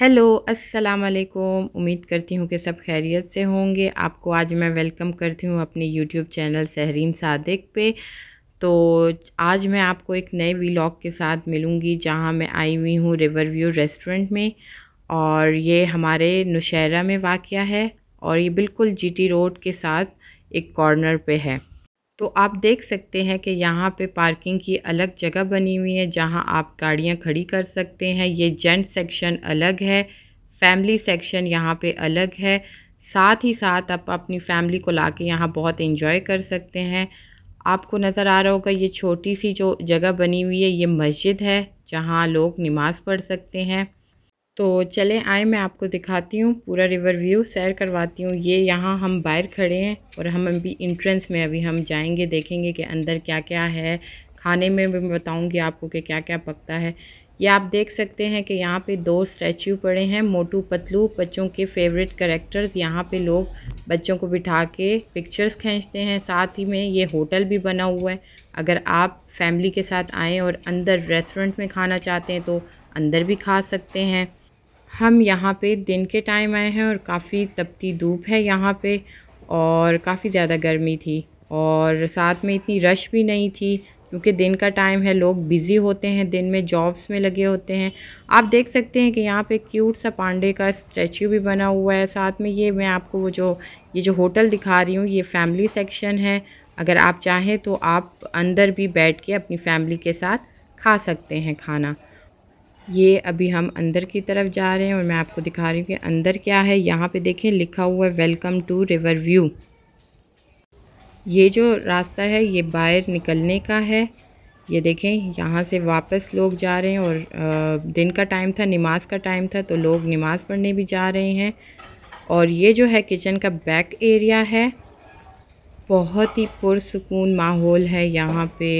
hello अस्सलाम वालेकुम उम्मीद करती हूँ कि सब खैरियत से होंगे आपको आज मैं वेलकम करती हूँ अपने यूट्यूब चैनल सहरीन सादिक पे तो आज मैं आपको एक नए व्लॉग के साथ मिलूँगी जहाँ मैं आई हुई हूँ रिवर व्यू रेस्टोरेंट में और ये हमारे नुशहरा में वाक़ है और ये बिल्कुल टी रोड के साथ एक कॉर्नर पर है तो आप देख सकते हैं कि यहाँ पे पार्किंग की अलग जगह बनी हुई है जहाँ आप गाड़ियाँ खड़ी कर सकते हैं ये जेंट सेक्शन अलग है फैमिली सेक्शन यहाँ पे अलग है साथ ही साथ आप अपनी फैमिली को ला के यहाँ बहुत इंजॉय कर सकते हैं आपको नज़र आ रहा होगा ये छोटी सी जो जगह बनी हुई है ये मस्जिद है जहाँ लोग नमाज़ पढ़ सकते हैं तो चले आए मैं आपको दिखाती हूँ पूरा रिवर व्यू सैर करवाती हूँ ये यहाँ हम बाहर खड़े हैं और हम अभी इंट्रेंस में अभी हम जाएंगे देखेंगे कि अंदर क्या क्या है खाने में भी मैं बताऊँगी आपको कि क्या क्या पकता है ये आप देख सकते हैं कि यहाँ पे दो स्टैचू पड़े हैं मोटू पतलू बच्चों के फेवरेट करेक्टर्स यहाँ पे लोग बच्चों को बिठा के पिक्चर्स खींचते हैं साथ ही में ये होटल भी बना हुआ है अगर आप फैमिली के साथ आएँ और अंदर रेस्टोरेंट में खाना चाहते हैं तो अंदर भी खा सकते हैं हम यहाँ पे दिन के टाइम आए हैं और काफ़ी तपती धूप है यहाँ पे और काफ़ी ज़्यादा गर्मी थी और साथ में इतनी रश भी नहीं थी क्योंकि दिन का टाइम है लोग बिज़ी होते हैं दिन में जॉब्स में लगे होते हैं आप देख सकते हैं कि यहाँ पे क्यूट सा पांडे का स्टैचू भी बना हुआ है साथ में ये मैं आपको वो जो ये जो होटल दिखा रही हूँ ये फैमिली सेक्शन है अगर आप चाहें तो आप अंदर भी बैठ के अपनी फैमिली के साथ खा सकते हैं खाना ये अभी हम अंदर की तरफ जा रहे हैं और मैं आपको दिखा रही हूँ कि अंदर क्या है यहाँ पे देखें लिखा हुआ है वेलकम टू रिवर व्यू ये जो रास्ता है ये बाहर निकलने का है ये देखें यहाँ से वापस लोग जा रहे हैं और दिन का टाइम था नमाज का टाइम था तो लोग नमाज पढ़ने भी जा रहे हैं और ये जो है किचन का बैक एरिया है बहुत ही पुरसकून माहौल है यहाँ पे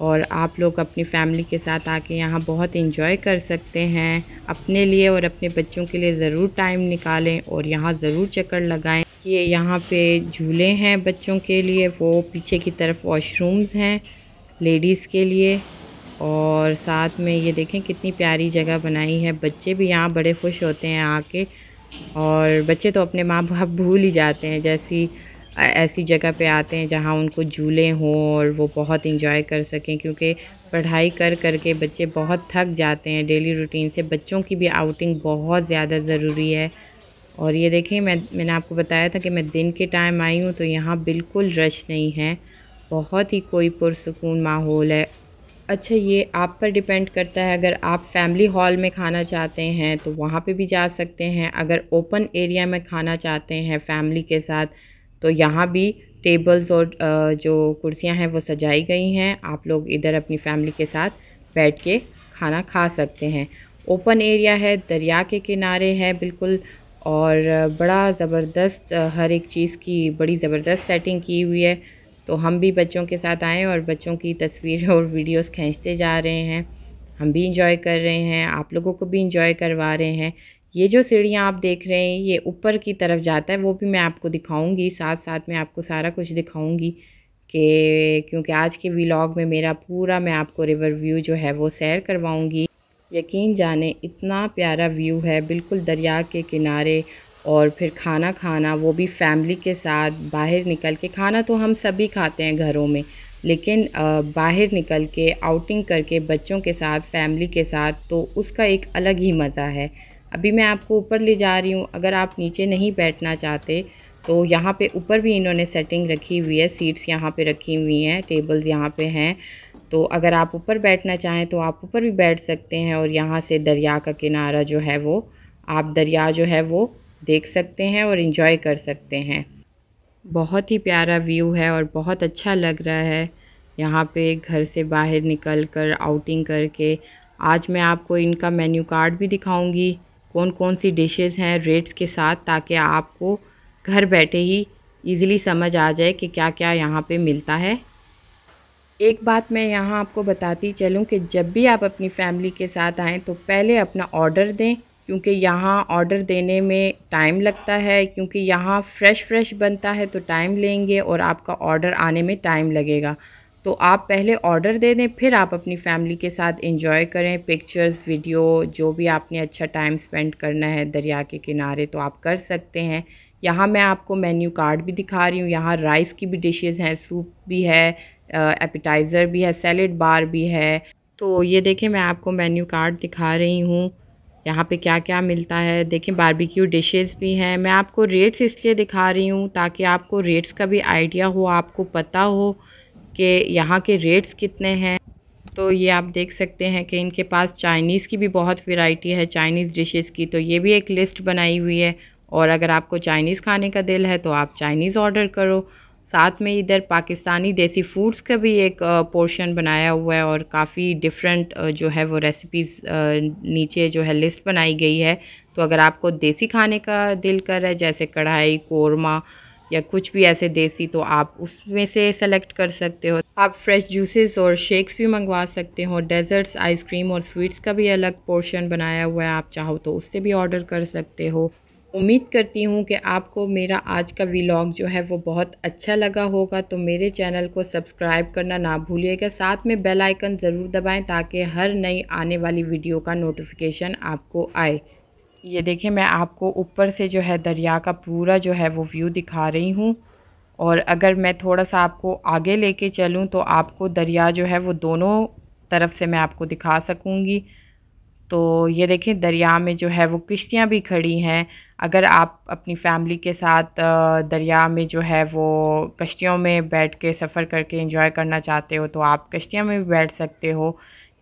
और आप लोग अपनी फैमिली के साथ आके यहाँ बहुत इंजॉय कर सकते हैं अपने लिए और अपने बच्चों के लिए ज़रूर टाइम निकालें और यहाँ ज़रूर चक्कर लगाएं ये यहाँ पे झूले हैं बच्चों के लिए वो पीछे की तरफ वॉशरूम्स हैं लेडीज़ के लिए और साथ में ये देखें कितनी प्यारी जगह बनाई है बच्चे भी यहाँ बड़े खुश होते हैं आके और बच्चे तो अपने माँ बाप भूल ही जाते हैं जैसी ऐसी जगह पे आते हैं जहाँ उनको झूले हों और वो बहुत इंजॉय कर सकें क्योंकि पढ़ाई कर कर के बच्चे बहुत थक जाते हैं डेली रूटीन से बच्चों की भी आउटिंग बहुत ज़्यादा ज़रूरी है और ये देखें मैं मैंने आपको बताया था कि मैं दिन के टाइम आई हूँ तो यहाँ बिल्कुल रश नहीं है बहुत ही कोई पुरसकून माहौल है अच्छा ये आप पर डिपेंड करता है अगर आप फैमिली हॉल में खाना चाहते हैं तो वहाँ पे भी जा सकते हैं अगर ओपन एरिया में खाना चाहते हैं फैमिली के साथ तो यहाँ भी टेबल्स और जो कुर्सियाँ हैं वो सजाई गई हैं आप लोग इधर अपनी फैमिली के साथ बैठ के खाना खा सकते हैं ओपन एरिया है दरिया के किनारे है बिल्कुल और बड़ा ज़बरदस्त हर एक चीज़ की बड़ी ज़बरदस्त सेटिंग की हुई है तो हम भी बच्चों के साथ आएँ और बच्चों की तस्वीरें और वीडियोस खींचते जा रहे हैं हम भी इंजॉय कर रहे हैं आप लोगों को भी इंजॉय करवा रहे हैं ये जो सीढ़ियाँ आप देख रहे हैं ये ऊपर की तरफ जाता है वो भी मैं आपको दिखाऊंगी साथ साथ में आपको सारा कुछ दिखाऊंगी कि क्योंकि आज के व्लॉग में मेरा पूरा मैं आपको रिवर व्यू जो है वो सैर करवाऊंगी यकीन जाने इतना प्यारा व्यू है बिल्कुल दरिया के किनारे और फिर खाना खाना वो भी फैमिली के साथ बाहर निकल के खाना तो हम सभी खाते हैं घरों में लेकिन बाहर निकल के आउटिंग करके बच्चों के साथ फैमिली के साथ तो उसका एक अलग ही मज़ा है अभी मैं आपको ऊपर ले जा रही हूँ अगर आप नीचे नहीं बैठना चाहते तो यहाँ पे ऊपर भी इन्होंने सेटिंग रखी हुई है सीट्स यहाँ पे रखी हुई हैं टेबल्स यहाँ पे हैं तो अगर आप ऊपर बैठना चाहें तो आप ऊपर भी बैठ सकते हैं और यहाँ से दरिया का किनारा जो है वो आप दरिया जो है वो देख सकते हैं और इन्जॉय कर सकते हैं बहुत ही प्यारा व्यू है और बहुत अच्छा लग रहा है यहाँ पे घर से बाहर निकल कर आउटिंग करके आज मैं आपको इनका मेन्यू कार्ड भी दिखाऊंगी कौन कौन सी डिशेस हैं रेट्स के साथ ताकि आपको घर बैठे ही इजीली समझ आ जाए कि क्या क्या यहाँ पे मिलता है एक बात मैं यहाँ आपको बताती चलूँ कि जब भी आप अपनी फैमिली के साथ आएँ तो पहले अपना ऑर्डर दें क्योंकि यहाँ ऑर्डर देने में टाइम लगता है क्योंकि यहाँ फ़्रेश फ्रेश बनता है तो टाइम लेंगे और आपका ऑर्डर आने में टाइम लगेगा तो आप पहले ऑर्डर दे दें फिर आप अपनी फैमिली के साथ इंजॉय करें पिक्चर्स वीडियो जो भी आपने अच्छा टाइम स्पेंड करना है दरिया के किनारे तो आप कर सकते हैं यहाँ मैं आपको मेन्यू कार्ड भी दिखा रही हूँ यहाँ राइस की भी डिशेस हैं सूप भी है एपिटाइज़र भी है सैलड बार भी है तो ये देखें मैं आपको मेन्यू कार्ड दिखा रही हूँ यहाँ पे क्या क्या मिलता है देखें बारबेक्यू डिशेस भी हैं मैं आपको रेट्स इसलिए दिखा रही हूँ ताकि आपको रेट्स का भी आइडिया हो आपको पता हो कि यहाँ के रेट्स कितने हैं तो ये आप देख सकते हैं कि इनके पास चाइनीज़ की भी बहुत वैरायटी है चाइनीज़ डिशेस की तो ये भी एक लिस्ट बनाई हुई है और अगर आपको चाइनीज़ खाने का दिल है तो आप चाइनीज़ ऑर्डर करो साथ में इधर पाकिस्तानी देसी फूड्स का भी एक पोर्शन बनाया हुआ है और काफ़ी डिफरेंट जो है वो रेसिपीज़ नीचे जो है लिस्ट बनाई गई है तो अगर आपको देसी खाने का दिल कर है जैसे कढ़ाई कौरमा या कुछ भी ऐसे देसी तो आप उसमें से सेलेक्ट कर सकते हो आप फ्रेश जूसेस और शेक्स भी मंगवा सकते हो डेजर्ट्स आइसक्रीम और स्वीट्स का भी अलग पोर्शन बनाया हुआ है आप चाहो तो उससे भी ऑर्डर कर सकते हो उम्मीद करती हूँ कि आपको मेरा आज का व्लॉग जो है वो बहुत अच्छा लगा होगा तो मेरे चैनल को सब्सक्राइब करना ना भूलिएगा साथ में बेल आइकन ज़रूर दबाएं ताकि हर नई आने वाली वीडियो का नोटिफिकेशन आपको आए ये देखें मैं आपको ऊपर से जो है दरिया का पूरा जो है वो व्यू दिखा रही हूँ और अगर मैं थोड़ा सा आपको आगे लेके चलूँ तो आपको दरिया जो है वो दोनों तरफ से मैं आपको दिखा सकूँगी तो ये देखें दरिया में जो है वो किश्तियाँ भी खड़ी हैं अगर आप अपनी फैमिली के साथ दरिया में जो है वो कश्तियों में बैठ के सफ़र करके इंजॉय करना चाहते हो तो आप कश्तियों में भी बैठ सकते हो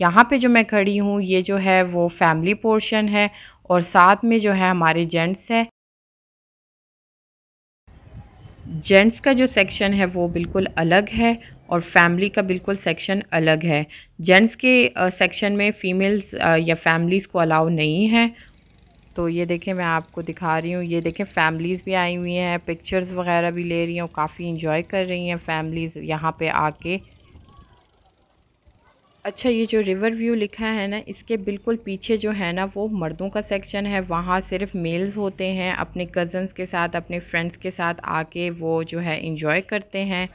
यहाँ पे जो मैं खड़ी हूँ ये जो है वो फैमिली पोर्शन है और साथ में जो है हमारे जेंट्स है जेंट्स का जो सेक्शन है वो बिल्कुल अलग है और फैमिली का बिल्कुल सेक्शन अलग है जेंट्स के सेक्शन में फ़ीमेल्स या फैमिलीज़ को अलाउ नहीं है तो ये देखें मैं आपको दिखा रही हूँ ये देखें फैमिलीज़ भी आई हुई हैं पिक्चर्स वगैरह भी ले रही हैं और काफ़ी इंजॉय कर रही हैं फैमिलीज़ यहाँ पे आके अच्छा ये जो रिवर व्यू लिखा है ना इसके बिल्कुल पीछे जो है ना वो मर्दों का सेक्शन है वहाँ सिर्फ मेल्स होते हैं अपने कज़न्स के साथ अपने फ्रेंड्स के साथ आके वो जो है इंजॉय करते हैं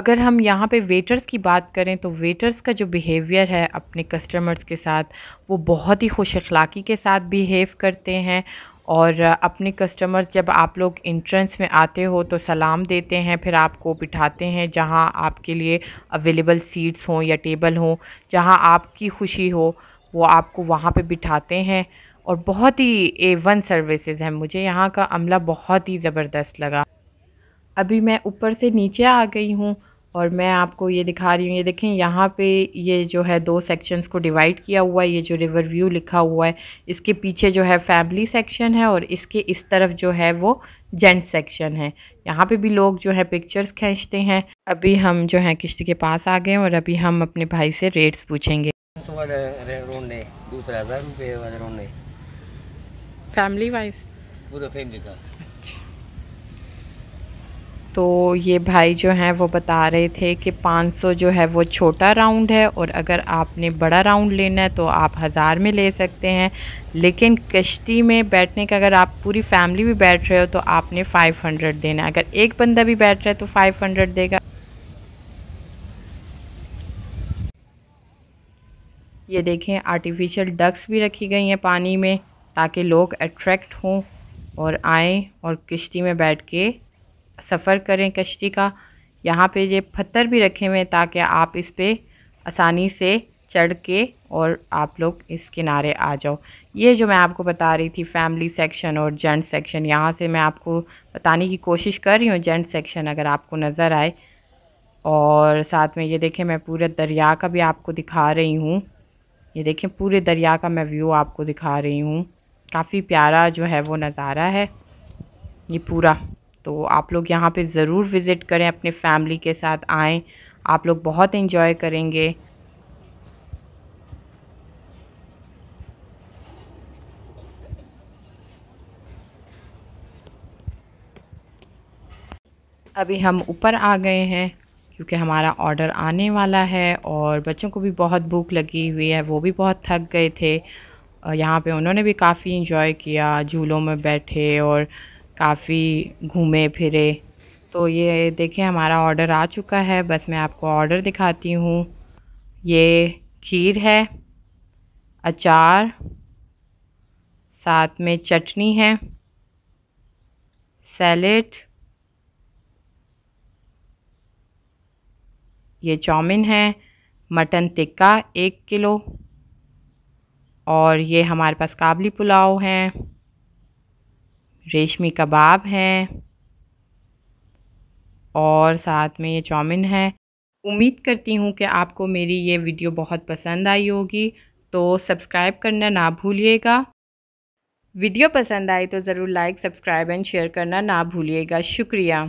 अगर हम यहाँ पे वेटर्स की बात करें तो वेटर्स का जो बिहेवियर है अपने कस्टमर्स के साथ वो बहुत ही खुश अखलाक़ी के साथ बिहेव करते हैं और अपने कस्टमर जब आप लोग इंट्रेंस में आते हो तो सलाम देते हैं फिर आपको बिठाते हैं जहाँ आपके लिए अवेलेबल सीट्स हों या टेबल हो जहाँ आपकी खुशी हो वो आपको वहाँ पे बिठाते हैं और बहुत ही ए वन सर्विसेज हैं मुझे यहाँ का अमला बहुत ही ज़बरदस्त लगा अभी मैं ऊपर से नीचे आ गई हूँ और मैं आपको ये दिखा रही हूँ ये देखें यहाँ पे ये जो है दो सेक्शंस को डिवाइड किया हुआ है ये जो रिवर व्यू लिखा हुआ है इसके पीछे जो है फैमिली सेक्शन है और इसके इस तरफ जो है वो जेंट सेक्शन है यहाँ पे भी लोग जो है पिक्चर्स खींचते हैं अभी हम जो है किश्ती के पास आ गए और अभी हम अपने भाई से रेट्स पूछेंगे फैमिली वाइज पूरा फैमिली का तो ये भाई जो हैं वो बता रहे थे कि 500 जो है वो छोटा राउंड है और अगर आपने बड़ा राउंड लेना है तो आप हज़ार में ले सकते हैं लेकिन कश्ती में बैठने का अगर आप पूरी फैमिली भी बैठ रहे हो तो आपने 500 देना है अगर एक बंदा भी बैठ रहा है तो 500 देगा ये देखें आर्टिफिशियल डक्स भी रखी गई हैं पानी में ताकि लोग अट्रैक्ट हों और आएँ और किश्ती में बैठ के सफ़र करें कश्ती का यहाँ पे ये पत्थर भी रखे हुए हैं ताकि आप इस पर आसानी से चढ़ के और आप लोग इस किनारे आ जाओ ये जो मैं आपको बता रही थी फैमिली सेक्शन और जेंट सेक्शन यहाँ से मैं आपको बताने की कोशिश कर रही हूँ जेंट सेक्शन अगर आपको नज़र आए और साथ में ये देखें मैं पूरे दरिया का भी आपको दिखा रही हूँ ये देखें पूरे दरिया का मैं व्यू आपको दिखा रही हूँ काफ़ी प्यारा जो है वो नज़ारा है ये पूरा तो आप लोग यहाँ पे ज़रूर विज़िट करें अपने फैमिली के साथ आएँ आप लोग बहुत इन्जॉय करेंगे अभी हम ऊपर आ गए हैं क्योंकि हमारा ऑर्डर आने वाला है और बच्चों को भी बहुत भूख लगी हुई है वो भी बहुत थक गए थे यहाँ पे उन्होंने भी काफ़ी इन्जॉय किया झूलों में बैठे और काफ़ी घूमे फिरे तो ये देखिए हमारा ऑर्डर आ चुका है बस मैं आपको ऑर्डर दिखाती हूँ ये खीर है अचार साथ में चटनी है सैलेड ये चाउमिन है मटन टिक्का एक किलो और ये हमारे पास काबली पुलाव हैं रेशमी कबाब हैं और साथ में ये चाउमिन है उम्मीद करती हूँ कि आपको मेरी ये वीडियो बहुत पसंद आई होगी तो सब्सक्राइब करना ना भूलिएगा वीडियो पसंद आई तो ज़रूर लाइक सब्सक्राइब एंड शेयर करना ना भूलिएगा शुक्रिया